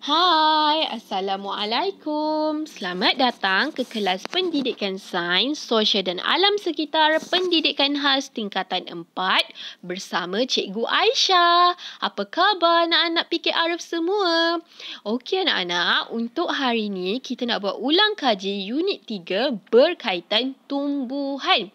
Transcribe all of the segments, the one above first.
Hai, Assalamualaikum. Selamat datang ke kelas Pendidikan Sains, Sosial dan Alam Sekitar Pendidikan Khas Tingkatan 4 bersama Cikgu Aisyah. Apa khabar anak-anak PKR semua? Okey anak-anak, untuk hari ini kita nak buat ulang kaji unit 3 berkaitan tumbuhan.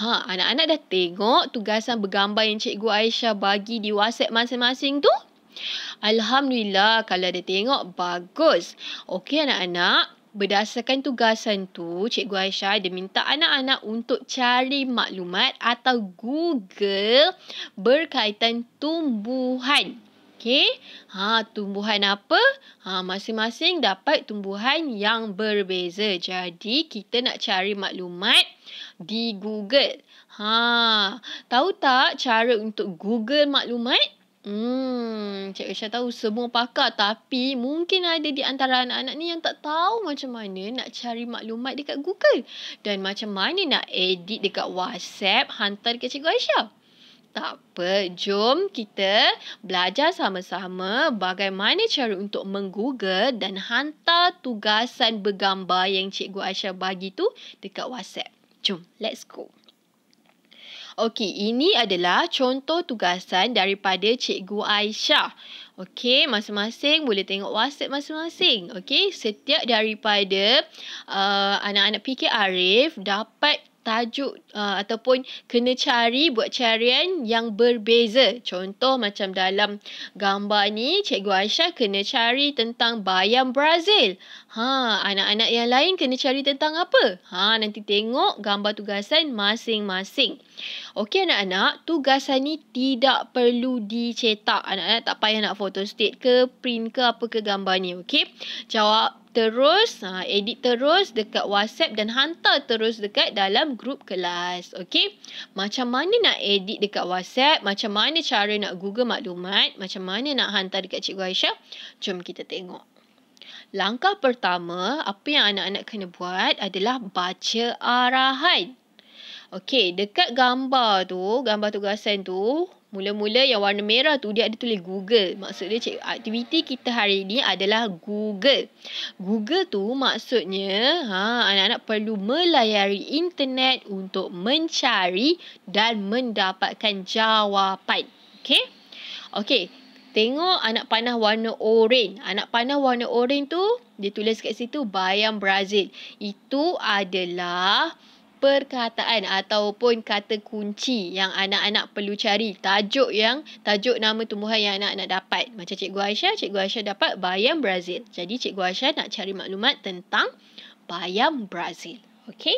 Ha, anak-anak dah tengok tugasan bergambar yang Cikgu Aisyah bagi di WhatsApp masing-masing tu? Alhamdulillah kalau ada tengok bagus. Okey anak-anak, berdasarkan tugasan tu, Cikgu Aisyah dia minta anak-anak untuk cari maklumat atau Google berkaitan tumbuhan. okay? Ha tumbuhan apa? Ha masing-masing dapat tumbuhan yang berbeza. Jadi kita nak cari maklumat di Google. Ha, tahu tak cara untuk Google maklumat? Hmm, Cik Aisyah tahu semua pakar tapi mungkin ada di antara anak-anak ni yang tak tahu macam mana nak cari maklumat dekat Google dan macam mana nak edit dekat WhatsApp hantar dekat Cikgu Aisyah. Tak apa, jom kita belajar sama-sama bagaimana cara untuk menggoogle dan hantar tugasan bergambar yang Cikgu Aisyah bagi tu dekat WhatsApp. Jom, let's go. Okey, ini adalah contoh tugasan daripada Cikgu Aisyah. Okey, masing-masing boleh tengok WhatsApp masing-masing. Okey, setiap daripada uh, anak-anak uh, PK Arif dapat tajuk uh, ataupun kena cari buat carian yang berbeza. Contoh macam dalam gambar ni, Cikgu Aisyah kena cari tentang bayam Brazil. Ha, anak-anak yang lain kena cari tentang apa? Ha, nanti tengok gambar tugasan masing-masing. Okey anak-anak, tugasan ni tidak perlu dicetak. Anak-anak tak payah nak photo state ke, print ke, apa ke gambar ni. Okey, jawab terus, ha, edit terus dekat WhatsApp dan hantar terus dekat dalam grup kelas. Okey, macam mana nak edit dekat WhatsApp, macam mana cara nak Google maklumat, macam mana nak hantar dekat Cikgu Aisyah. Jom kita tengok. Langkah pertama, apa yang anak-anak kena buat adalah baca arahan. Okey, dekat gambar tu, gambar tugasan tu, mula-mula yang warna merah tu dia ada tulis Google. maksudnya cik, aktiviti kita hari ini adalah Google. Google tu maksudnya, ha, anak-anak perlu melayari internet untuk mencari dan mendapatkan jawapan. Okey? Okey, tengok anak panah warna oren. Anak panah warna oren tu, dia tulis kat situ bayam Brazil. Itu adalah perkataan ataupun kata kunci yang anak-anak perlu cari. Tajuk yang, tajuk nama tumbuhan yang anak-anak dapat. Macam Cikgu Aisyah, Cikgu Aisyah dapat bayam Brazil. Jadi Cikgu Aisyah nak cari maklumat tentang bayam Brazil. Okay?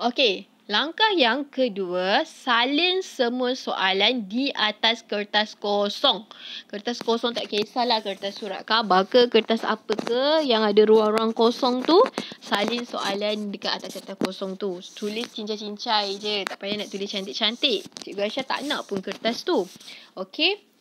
Okay, Langkah yang kedua, salin semua soalan di atas kertas kosong. Kertas kosong tak kisahlah kertas surat khabar ke, kertas apa ke yang ada ruang-ruang kosong tu, salin soalan dekat atas kertas kosong tu. Tulis cincai-cincai je, tak payah nak tulis cantik-cantik. Cikgu Aisyah tak nak pun kertas tu. Okey.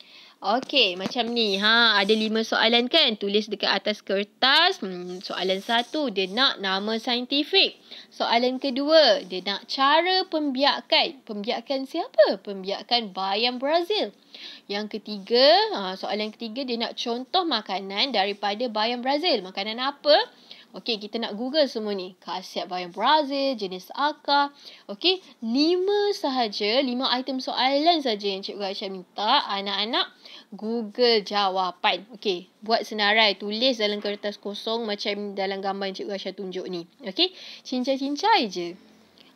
Okey, macam ni. Ha, ada lima soalan kan? Tulis dekat atas kertas. Hmm, soalan satu, dia nak nama saintifik. Soalan kedua, dia nak cara pembiakan. Pembiakan siapa? Pembiakan bayam Brazil. Yang ketiga, ha, soalan ketiga, dia nak contoh makanan daripada bayam Brazil. Makanan apa? Makanan apa? Okey, kita nak Google semua ni. Khasiat bayam Brazil, jenis akar. Okey, lima sahaja, lima item soalan saja yang Cikgu Aisyah minta anak-anak Google jawapan. Okey, buat senarai. Tulis dalam kertas kosong macam dalam gambar yang Cikgu Aisyah tunjuk ni. Okey, cincai-cincai je.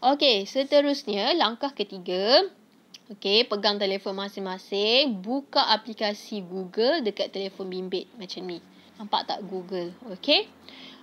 Okey, seterusnya langkah ketiga. Okey, pegang telefon masing-masing. Buka aplikasi Google dekat telefon bimbit macam ni. Nampak tak Google? Okey.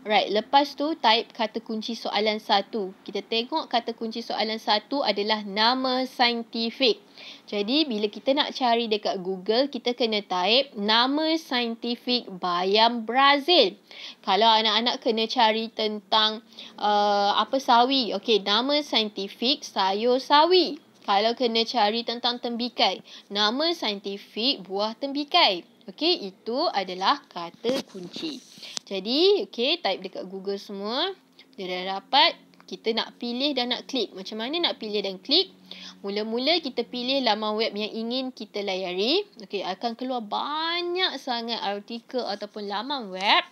Alright, lepas tu type kata kunci soalan satu. Kita tengok kata kunci soalan satu adalah nama saintifik. Jadi, bila kita nak cari dekat Google, kita kena type nama saintifik bayam Brazil. Kalau anak-anak kena cari tentang uh, apa sawi. Okay, nama saintifik sayur sawi. Kalau kena cari tentang tembikai, nama saintifik buah tembikai. Okey, itu adalah kata kunci. Jadi, okay, type dekat Google semua. Dia dah dapat. Kita nak pilih dan nak klik. Macam mana nak pilih dan klik? Mula-mula kita pilih laman web yang ingin kita layari. Okay, akan keluar banyak sangat artikel ataupun laman web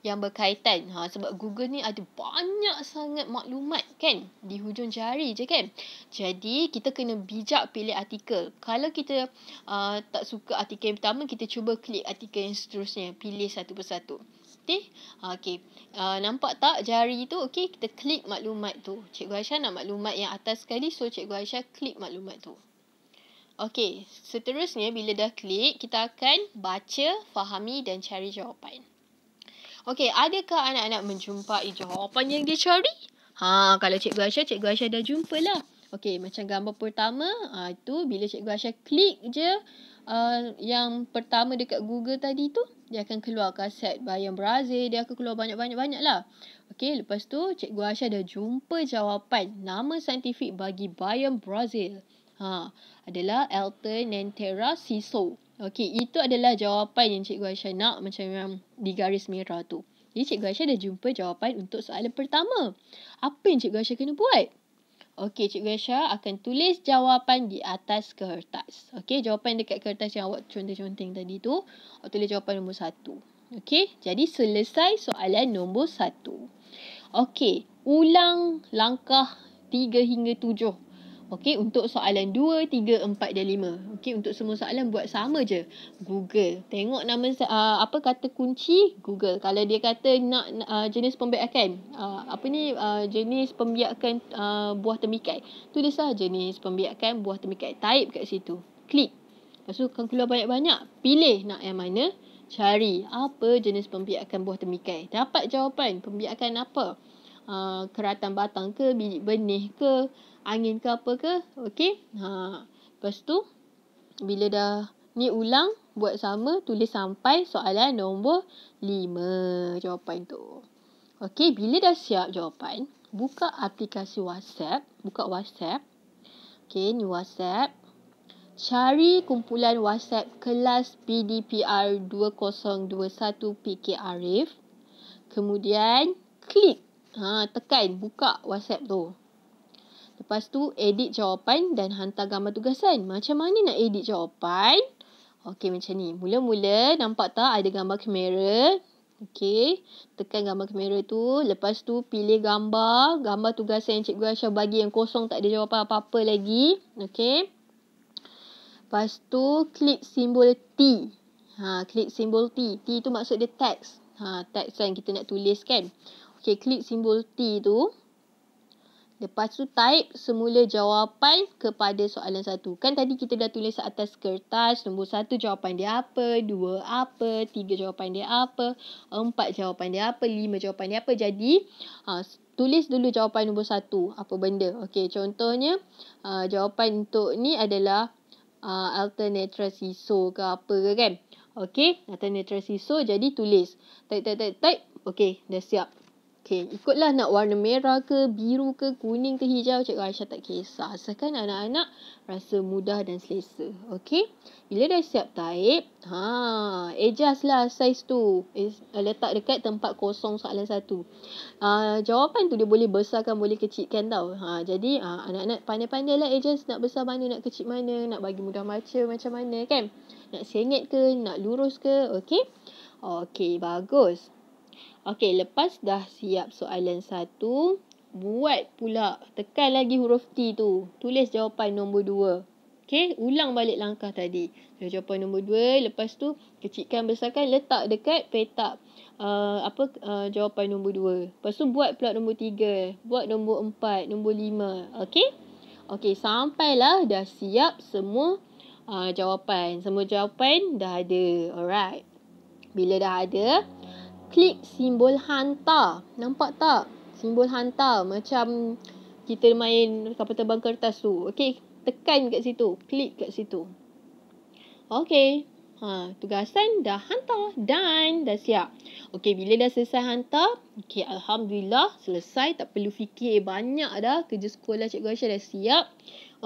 yang berkaitan. Ha, sebab Google ni ada banyak sangat maklumat kan? Di hujung jari je kan? Jadi, kita kena bijak pilih artikel. Kalau kita uh, tak suka artikel yang pertama, kita cuba klik artikel yang seterusnya. Pilih satu persatu putih. Ah, okey. Uh, nampak tak jari tu? Okey, kita klik maklumat tu. Cikgu Aisyah nak maklumat yang atas sekali. So, Cikgu Aisyah klik maklumat tu. Okey. Seterusnya, bila dah klik, kita akan baca, fahami dan cari jawapan. Okey, adakah anak-anak menjumpai jawapan yang dia cari? Ha, kalau Cikgu Aisyah, Cikgu Aisyah dah jumpa lah, Okey, macam gambar pertama, ha, itu bila Cikgu Aisyah klik je uh, yang pertama dekat Google tadi tu, dia akan keluar kaset bayam Brazil dia akan keluar banyak-banyak-banyak lah. okay lepas tu Cikgu Aisyah dah jumpa jawapan nama saintifik bagi bayam Brazil Ha, adalah Alternantera siso. okay itu adalah jawapan yang Cikgu Aisyah nak macam yang di garis merah tu. Jadi Cikgu Aisyah dah jumpa jawapan untuk soalan pertama. Apa yang Cikgu Aisyah kena buat? Okey, Cikgu Aisyah akan tulis jawapan di atas kertas. Okey, jawapan dekat kertas yang awak conteng-conteng tadi tu. Awak tulis jawapan nombor satu. Okey, jadi selesai soalan nombor satu. Okey, ulang langkah tiga hingga tujuh. Okey, untuk soalan 2, 3, 4 dan 5. Okey, untuk semua soalan buat sama je. Google. Tengok nama uh, apa kata kunci Google. Kalau dia kata nak uh, jenis pembiakan, uh, apa ni uh, jenis pembiakan uh, buah temikai. Tulislah jenis pembiakan buah temikai. Type kat situ. Klik. Lepas tu akan keluar banyak-banyak. Pilih nak yang mana. Cari apa jenis pembiakan buah temikai. Dapat jawapan pembiakan apa. Uh, keratan batang ke, biji benih ke, angin ke apa ke. Okey. Ha. Lepas tu bila dah ni ulang buat sama tulis sampai soalan nombor 5 jawapan tu. Okey, bila dah siap jawapan, buka aplikasi WhatsApp, buka WhatsApp. Okey, ni WhatsApp. Cari kumpulan WhatsApp kelas PDPR 2021 PK Arif. Kemudian klik, ha, tekan buka WhatsApp tu. Lepas tu edit jawapan dan hantar gambar tugasan. Macam mana nak edit jawapan? Okey macam ni. Mula-mula nampak tak ada gambar kamera? Okey. Tekan gambar kamera tu. Lepas tu pilih gambar. Gambar tugasan yang cikgu Aisyah bagi yang kosong tak ada jawapan apa-apa lagi. Okey. Lepas tu klik simbol T. Ha, klik simbol T. T tu maksud dia teks. Ha, teks lah yang kita nak tulis kan. Okey, klik simbol T tu. Lepas tu type semula jawapan kepada soalan satu. Kan tadi kita dah tulis atas kertas. Nombor satu jawapan dia apa. Dua apa. Tiga jawapan dia apa. Empat jawapan dia apa. Lima jawapan dia apa. Jadi ha, tulis dulu jawapan nombor satu. Apa benda. Okey contohnya uh, jawapan untuk ni adalah uh, alternate so ke apa ke kan. Okey alternate so jadi tulis. Type type type type. Okey dah siap. Okay, ikutlah nak warna merah ke, biru ke, kuning ke, hijau. Cikgu Aisyah tak kisah. Asalkan anak-anak rasa mudah dan selesa. Okay. Bila dah siap taip, ha, adjust lah size tu. Eh, letak dekat tempat kosong soalan satu. Ha, jawapan tu dia boleh besarkan, boleh kecilkan tau. Ha, jadi, ha, anak-anak pandai-pandai lah adjust nak besar mana, nak kecil mana, nak bagi mudah baca macam mana kan. Nak sengit ke, nak lurus ke, okay. Okay, Bagus. Okey, lepas dah siap soalan satu, buat pula. Tekan lagi huruf T tu. Tulis jawapan nombor dua. Okey, ulang balik langkah tadi. Jawapan nombor dua, lepas tu kecikkan besarkan, letak dekat petak uh, apa uh, jawapan nombor dua. Lepas tu buat pula nombor tiga, buat nombor empat, nombor lima. Okey, okay, sampailah dah siap semua uh, jawapan. Semua jawapan dah ada. Alright. Bila dah ada, klik simbol hantar. Nampak tak? Simbol hantar macam kita main kapal terbang kertas tu. Okey, tekan kat situ, klik kat situ. Okey. Ha, tugasan dah hantar dan dah siap. Okey, bila dah selesai hantar, okey alhamdulillah selesai tak perlu fikir banyak dah kerja sekolah Cikgu Aisyah dah siap.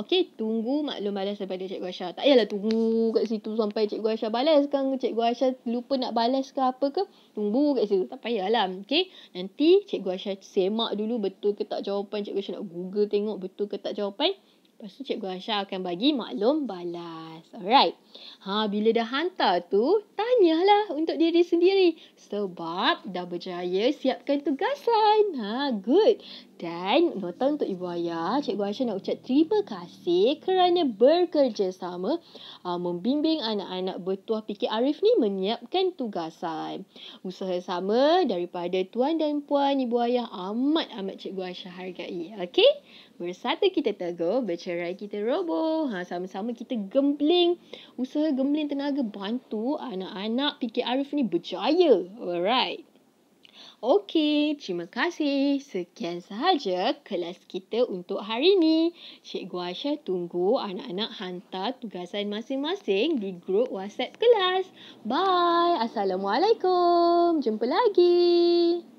Okey, tunggu maklum balas daripada Cikgu Aisyah. Tak payahlah tunggu kat situ sampai Cikgu Aisyah balas kan. Cikgu Aisyah lupa nak balas ke apa ke. Tunggu kat situ. Tak payahlah. Okey, nanti Cikgu Aisyah semak dulu betul ke tak jawapan. Cikgu Aisyah nak google tengok betul ke tak jawapan. Lepas tu cikgu Aisyah akan bagi maklum balas. Alright. Ha, bila dah hantar tu, tanyalah untuk diri sendiri. Sebab dah berjaya siapkan tugasan. Ha, good. Dan nota untuk ibu ayah, cikgu Aisyah nak ucap terima kasih kerana bekerjasama uh, membimbing anak-anak bertuah fikir Arif ni menyiapkan tugasan. Usaha sama daripada tuan dan puan ibu ayah amat-amat cikgu Aisyah hargai. Okay? bersatu kita teguh, bercerai kita roboh. Ha, sama-sama kita gembling, usaha gembling tenaga bantu anak-anak PK Arif ni berjaya. Alright. Okey, terima kasih. Sekian sahaja kelas kita untuk hari ini. Cikgu Aisyah tunggu anak-anak hantar tugasan masing-masing di grup WhatsApp kelas. Bye. Assalamualaikum. Jumpa lagi.